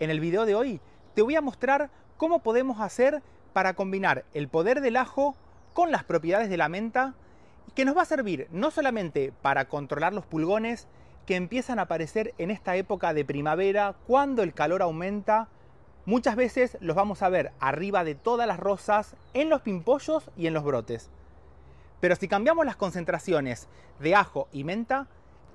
En el video de hoy te voy a mostrar cómo podemos hacer para combinar el poder del ajo con las propiedades de la menta que nos va a servir no solamente para controlar los pulgones que empiezan a aparecer en esta época de primavera cuando el calor aumenta, muchas veces los vamos a ver arriba de todas las rosas, en los pimpollos y en los brotes. Pero si cambiamos las concentraciones de ajo y menta,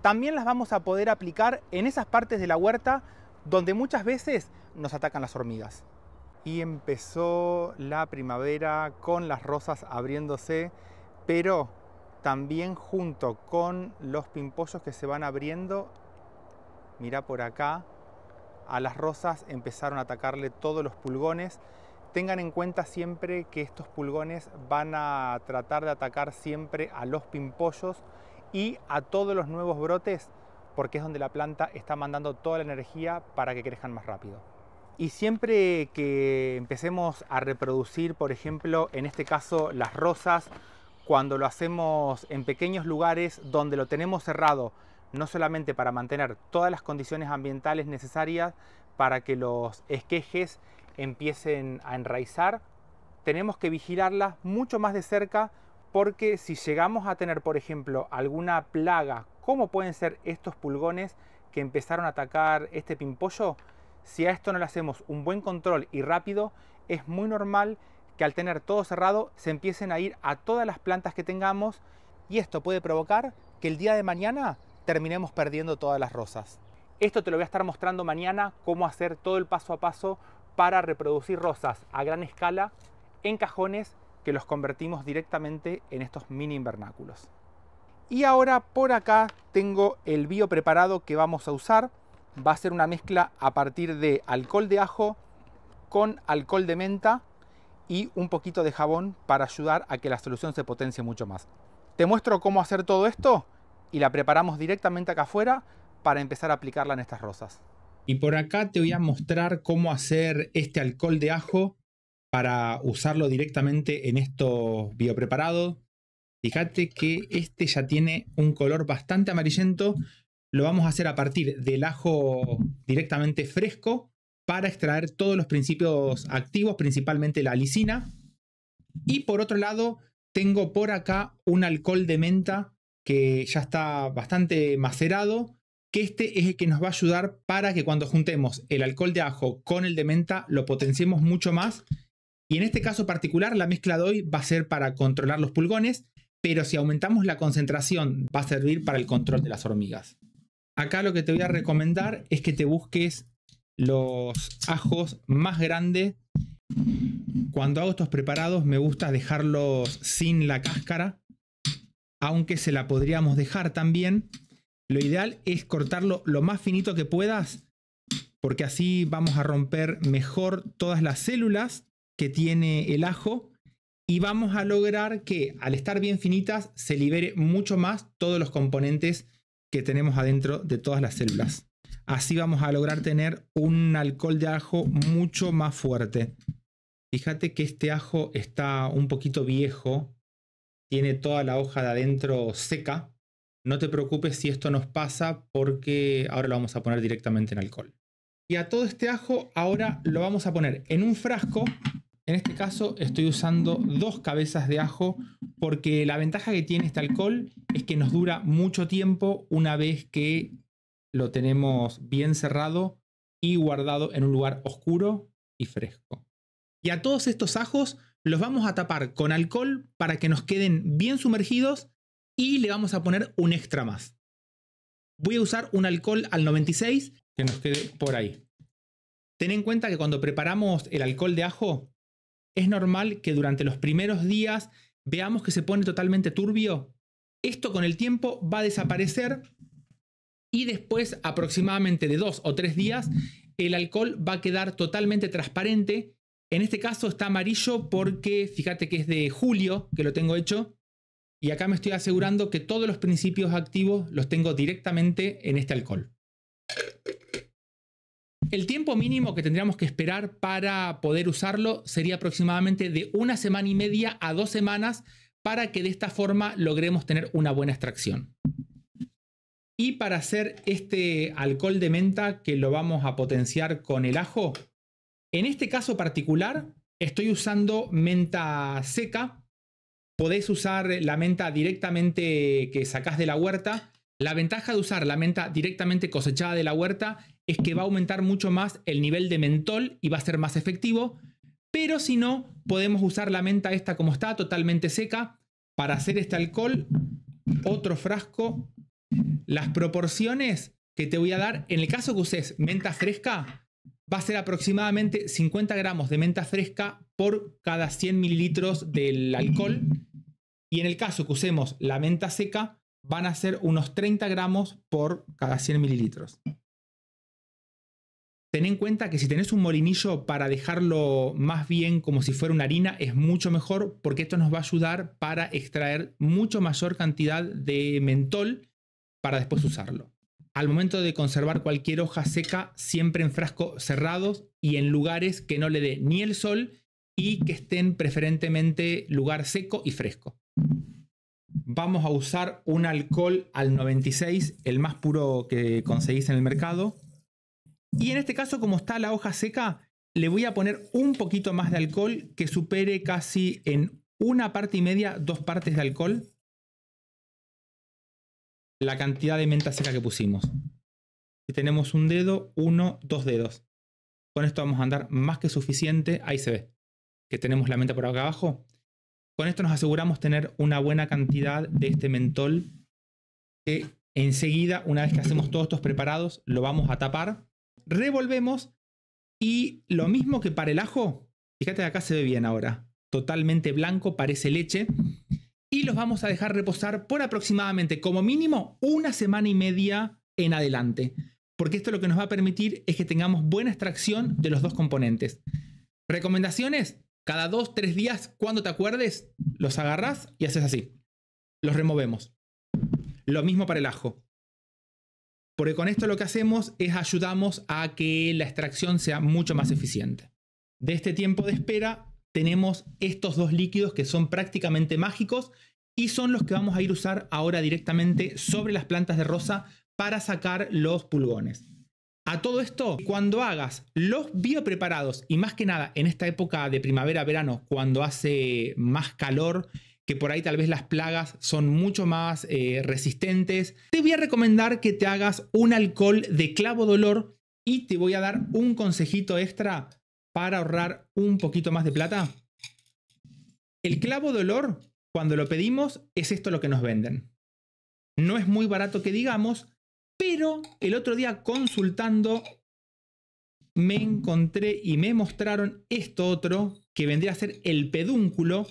también las vamos a poder aplicar en esas partes de la huerta donde muchas veces nos atacan las hormigas. Y empezó la primavera con las rosas abriéndose, pero también junto con los pimpollos que se van abriendo, mira por acá, a las rosas empezaron a atacarle todos los pulgones. Tengan en cuenta siempre que estos pulgones van a tratar de atacar siempre a los pimpollos y a todos los nuevos brotes porque es donde la planta está mandando toda la energía para que crezcan más rápido. Y siempre que empecemos a reproducir, por ejemplo, en este caso las rosas, cuando lo hacemos en pequeños lugares donde lo tenemos cerrado, no solamente para mantener todas las condiciones ambientales necesarias para que los esquejes empiecen a enraizar, tenemos que vigilarlas mucho más de cerca porque si llegamos a tener, por ejemplo, alguna plaga, como pueden ser estos pulgones que empezaron a atacar este pimpollo, si a esto no le hacemos un buen control y rápido, es muy normal que al tener todo cerrado se empiecen a ir a todas las plantas que tengamos y esto puede provocar que el día de mañana terminemos perdiendo todas las rosas. Esto te lo voy a estar mostrando mañana, cómo hacer todo el paso a paso para reproducir rosas a gran escala en cajones que los convertimos directamente en estos mini invernáculos. Y ahora por acá tengo el bio preparado que vamos a usar. Va a ser una mezcla a partir de alcohol de ajo con alcohol de menta y un poquito de jabón para ayudar a que la solución se potencie mucho más. Te muestro cómo hacer todo esto y la preparamos directamente acá afuera para empezar a aplicarla en estas rosas. Y por acá te voy a mostrar cómo hacer este alcohol de ajo para usarlo directamente en estos biopreparados. Fíjate que este ya tiene un color bastante amarillento. Lo vamos a hacer a partir del ajo directamente fresco para extraer todos los principios activos, principalmente la lisina. Y por otro lado, tengo por acá un alcohol de menta que ya está bastante macerado, que este es el que nos va a ayudar para que cuando juntemos el alcohol de ajo con el de menta lo potenciemos mucho más y en este caso particular, la mezcla de hoy va a ser para controlar los pulgones, pero si aumentamos la concentración, va a servir para el control de las hormigas. Acá lo que te voy a recomendar es que te busques los ajos más grandes. Cuando hago estos preparados me gusta dejarlos sin la cáscara, aunque se la podríamos dejar también. Lo ideal es cortarlo lo más finito que puedas, porque así vamos a romper mejor todas las células que tiene el ajo y vamos a lograr que al estar bien finitas se libere mucho más todos los componentes que tenemos adentro de todas las células. Así vamos a lograr tener un alcohol de ajo mucho más fuerte. Fíjate que este ajo está un poquito viejo, tiene toda la hoja de adentro seca. No te preocupes si esto nos pasa porque ahora lo vamos a poner directamente en alcohol. Y a todo este ajo ahora lo vamos a poner en un frasco en este caso estoy usando dos cabezas de ajo porque la ventaja que tiene este alcohol es que nos dura mucho tiempo una vez que lo tenemos bien cerrado y guardado en un lugar oscuro y fresco. Y a todos estos ajos los vamos a tapar con alcohol para que nos queden bien sumergidos y le vamos a poner un extra más. Voy a usar un alcohol al 96 que nos quede por ahí. Ten en cuenta que cuando preparamos el alcohol de ajo es normal que durante los primeros días veamos que se pone totalmente turbio. Esto con el tiempo va a desaparecer y después aproximadamente de dos o tres días el alcohol va a quedar totalmente transparente. En este caso está amarillo porque fíjate que es de julio que lo tengo hecho y acá me estoy asegurando que todos los principios activos los tengo directamente en este alcohol. El tiempo mínimo que tendríamos que esperar para poder usarlo sería aproximadamente de una semana y media a dos semanas para que de esta forma logremos tener una buena extracción. Y para hacer este alcohol de menta que lo vamos a potenciar con el ajo, en este caso particular estoy usando menta seca. Podés usar la menta directamente que sacás de la huerta. La ventaja de usar la menta directamente cosechada de la huerta es que va a aumentar mucho más el nivel de mentol y va a ser más efectivo, pero si no, podemos usar la menta esta como está, totalmente seca, para hacer este alcohol, otro frasco. Las proporciones que te voy a dar, en el caso que uses menta fresca, va a ser aproximadamente 50 gramos de menta fresca por cada 100 mililitros del alcohol. Y en el caso que usemos la menta seca, van a ser unos 30 gramos por cada 100 mililitros. Ten en cuenta que si tenés un molinillo para dejarlo más bien como si fuera una harina, es mucho mejor porque esto nos va a ayudar para extraer mucho mayor cantidad de mentol para después usarlo. Al momento de conservar cualquier hoja seca, siempre en frascos cerrados y en lugares que no le dé ni el sol y que estén preferentemente lugar seco y fresco. Vamos a usar un alcohol al 96, el más puro que conseguís en el mercado, y en este caso, como está la hoja seca, le voy a poner un poquito más de alcohol que supere casi en una parte y media, dos partes de alcohol, la cantidad de menta seca que pusimos. tenemos un dedo, uno, dos dedos. Con esto vamos a andar más que suficiente. Ahí se ve que tenemos la menta por acá abajo. Con esto nos aseguramos tener una buena cantidad de este mentol que enseguida, una vez que hacemos todos estos preparados, lo vamos a tapar revolvemos y lo mismo que para el ajo, fíjate acá se ve bien ahora, totalmente blanco, parece leche, y los vamos a dejar reposar por aproximadamente como mínimo una semana y media en adelante, porque esto lo que nos va a permitir es que tengamos buena extracción de los dos componentes. Recomendaciones, cada dos, tres días, cuando te acuerdes, los agarras y haces así. Los removemos. Lo mismo para el ajo. Porque con esto lo que hacemos es ayudamos a que la extracción sea mucho más eficiente. De este tiempo de espera tenemos estos dos líquidos que son prácticamente mágicos y son los que vamos a ir a usar ahora directamente sobre las plantas de rosa para sacar los pulgones. A todo esto, cuando hagas los biopreparados y más que nada en esta época de primavera-verano, cuando hace más calor que por ahí tal vez las plagas son mucho más eh, resistentes. Te voy a recomendar que te hagas un alcohol de clavo dolor y te voy a dar un consejito extra para ahorrar un poquito más de plata. El clavo dolor, cuando lo pedimos, es esto lo que nos venden. No es muy barato que digamos, pero el otro día consultando me encontré y me mostraron esto otro que vendría a ser el pedúnculo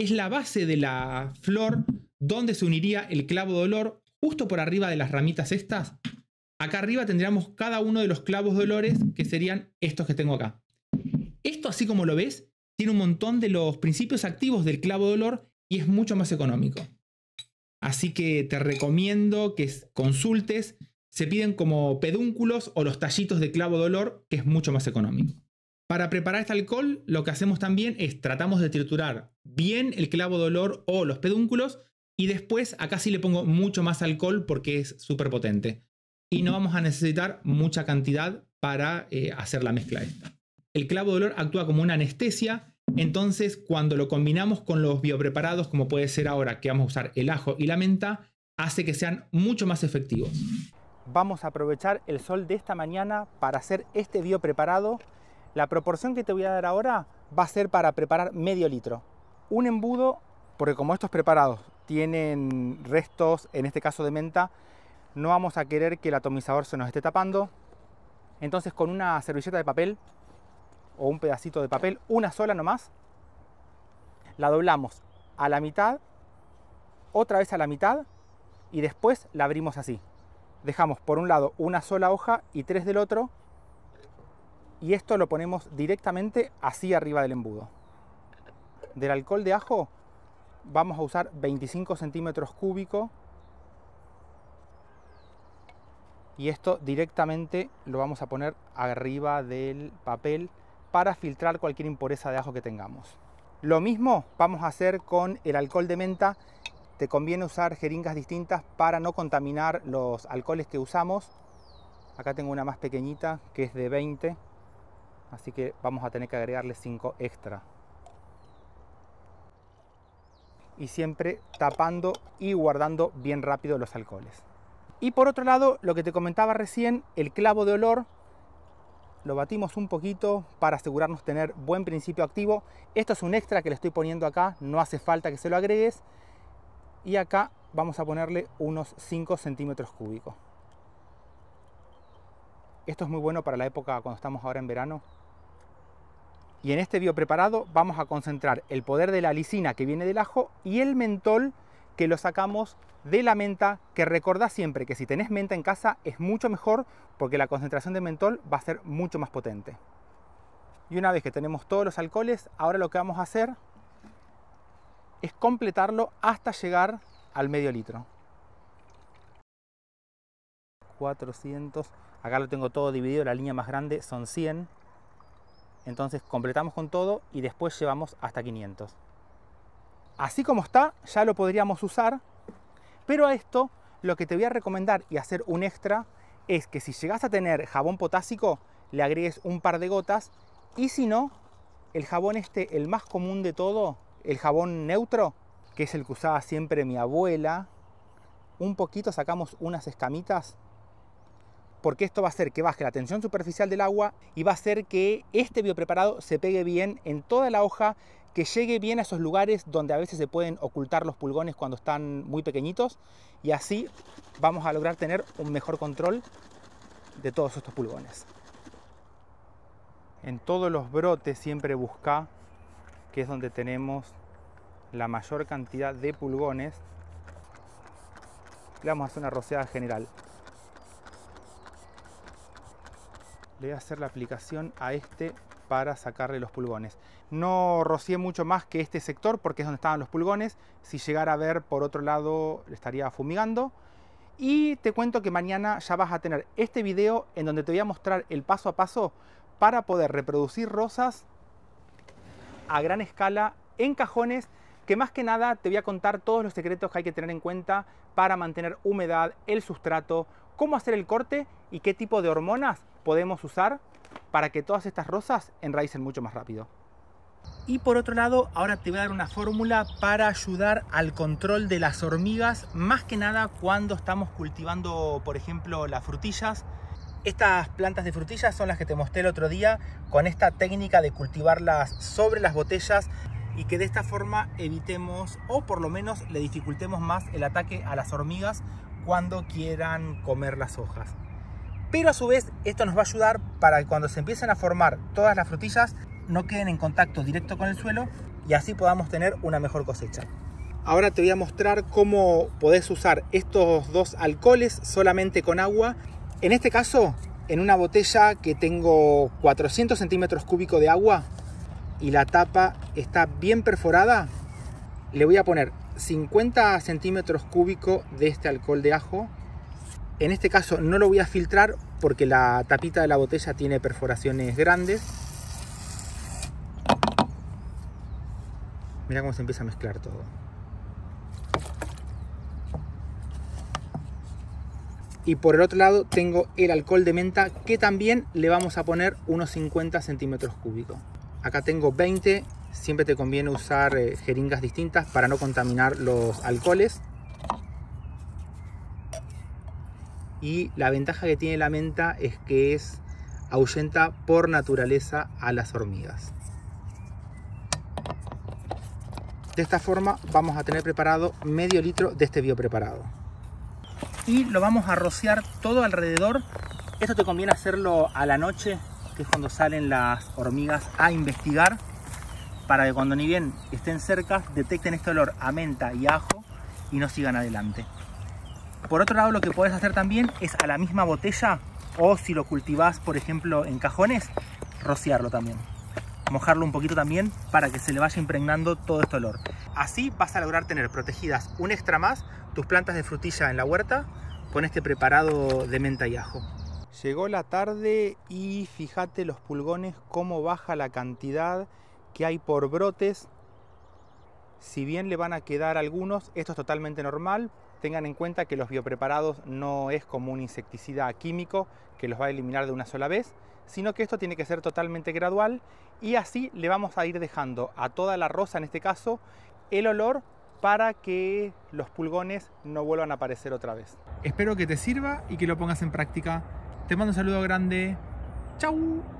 es la base de la flor donde se uniría el clavo de olor, justo por arriba de las ramitas estas. Acá arriba tendríamos cada uno de los clavos de olores, que serían estos que tengo acá. Esto, así como lo ves, tiene un montón de los principios activos del clavo de olor y es mucho más económico. Así que te recomiendo que consultes. Se piden como pedúnculos o los tallitos de clavo de olor, que es mucho más económico. Para preparar este alcohol, lo que hacemos también es tratamos de triturar bien el clavo de olor o los pedúnculos. Y después acá sí le pongo mucho más alcohol porque es súper potente. Y no vamos a necesitar mucha cantidad para eh, hacer la mezcla esta. El clavo de olor actúa como una anestesia, entonces cuando lo combinamos con los biopreparados, como puede ser ahora que vamos a usar el ajo y la menta, hace que sean mucho más efectivos. Vamos a aprovechar el sol de esta mañana para hacer este biopreparado. La proporción que te voy a dar ahora va a ser para preparar medio litro un embudo, porque como estos preparados tienen restos, en este caso de menta, no vamos a querer que el atomizador se nos esté tapando. Entonces con una servilleta de papel o un pedacito de papel, una sola nomás, la doblamos a la mitad, otra vez a la mitad y después la abrimos así. Dejamos por un lado una sola hoja y tres del otro y esto lo ponemos directamente así arriba del embudo. Del alcohol de ajo vamos a usar 25 centímetros cúbicos y esto directamente lo vamos a poner arriba del papel para filtrar cualquier impureza de ajo que tengamos. Lo mismo vamos a hacer con el alcohol de menta. Te conviene usar jeringas distintas para no contaminar los alcoholes que usamos. Acá tengo una más pequeñita que es de 20, así que vamos a tener que agregarle 5 extra y siempre tapando y guardando bien rápido los alcoholes. Y por otro lado, lo que te comentaba recién, el clavo de olor, lo batimos un poquito para asegurarnos tener buen principio activo. Esto es un extra que le estoy poniendo acá, no hace falta que se lo agregues. Y acá vamos a ponerle unos 5 centímetros cúbicos. Esto es muy bueno para la época cuando estamos ahora en verano, y en este biopreparado vamos a concentrar el poder de la lisina que viene del ajo y el mentol que lo sacamos de la menta, que recordá siempre que si tenés menta en casa es mucho mejor porque la concentración de mentol va a ser mucho más potente. Y una vez que tenemos todos los alcoholes, ahora lo que vamos a hacer es completarlo hasta llegar al medio litro. 400, acá lo tengo todo dividido, la línea más grande son 100. Entonces completamos con todo y después llevamos hasta 500. Así como está, ya lo podríamos usar, pero a esto lo que te voy a recomendar y hacer un extra es que si llegas a tener jabón potásico, le agregues un par de gotas y si no, el jabón este, el más común de todo, el jabón neutro, que es el que usaba siempre mi abuela, un poquito sacamos unas escamitas porque esto va a hacer que baje la tensión superficial del agua y va a hacer que este biopreparado se pegue bien en toda la hoja, que llegue bien a esos lugares donde a veces se pueden ocultar los pulgones cuando están muy pequeñitos y así vamos a lograr tener un mejor control de todos estos pulgones. En todos los brotes siempre busca que es donde tenemos la mayor cantidad de pulgones. Le vamos a hacer una roceada general. le voy a hacer la aplicación a este para sacarle los pulgones. No rocié mucho más que este sector porque es donde estaban los pulgones. Si llegara a ver por otro lado le estaría fumigando. Y te cuento que mañana ya vas a tener este video en donde te voy a mostrar el paso a paso para poder reproducir rosas a gran escala en cajones que más que nada te voy a contar todos los secretos que hay que tener en cuenta para mantener humedad, el sustrato, cómo hacer el corte y qué tipo de hormonas podemos usar para que todas estas rosas enraicen mucho más rápido. Y por otro lado, ahora te voy a dar una fórmula para ayudar al control de las hormigas, más que nada cuando estamos cultivando, por ejemplo, las frutillas. Estas plantas de frutillas son las que te mostré el otro día con esta técnica de cultivarlas sobre las botellas y que de esta forma evitemos o por lo menos le dificultemos más el ataque a las hormigas cuando quieran comer las hojas. Pero a su vez esto nos va a ayudar para que cuando se empiecen a formar todas las frutillas no queden en contacto directo con el suelo y así podamos tener una mejor cosecha. Ahora te voy a mostrar cómo podés usar estos dos alcoholes solamente con agua. En este caso, en una botella que tengo 400 centímetros cúbicos de agua, y la tapa está bien perforada, le voy a poner 50 centímetros cúbicos de este alcohol de ajo. En este caso no lo voy a filtrar porque la tapita de la botella tiene perforaciones grandes. Mira cómo se empieza a mezclar todo. Y por el otro lado tengo el alcohol de menta que también le vamos a poner unos 50 centímetros cúbicos. Acá tengo 20, siempre te conviene usar eh, jeringas distintas para no contaminar los alcoholes. Y la ventaja que tiene la menta es que es ahuyenta por naturaleza a las hormigas. De esta forma vamos a tener preparado medio litro de este biopreparado. Y lo vamos a rociar todo alrededor. Esto te conviene hacerlo a la noche que es cuando salen las hormigas a investigar, para que cuando ni bien estén cerca, detecten este olor a menta y ajo y no sigan adelante. Por otro lado, lo que puedes hacer también es a la misma botella, o si lo cultivás, por ejemplo, en cajones, rociarlo también. Mojarlo un poquito también para que se le vaya impregnando todo este olor. Así vas a lograr tener protegidas un extra más tus plantas de frutilla en la huerta con este preparado de menta y ajo. Llegó la tarde y fíjate los pulgones cómo baja la cantidad que hay por brotes. Si bien le van a quedar algunos, esto es totalmente normal. Tengan en cuenta que los biopreparados no es como un insecticida químico que los va a eliminar de una sola vez, sino que esto tiene que ser totalmente gradual y así le vamos a ir dejando a toda la rosa, en este caso, el olor para que los pulgones no vuelvan a aparecer otra vez. Espero que te sirva y que lo pongas en práctica te mando un saludo grande. Chau.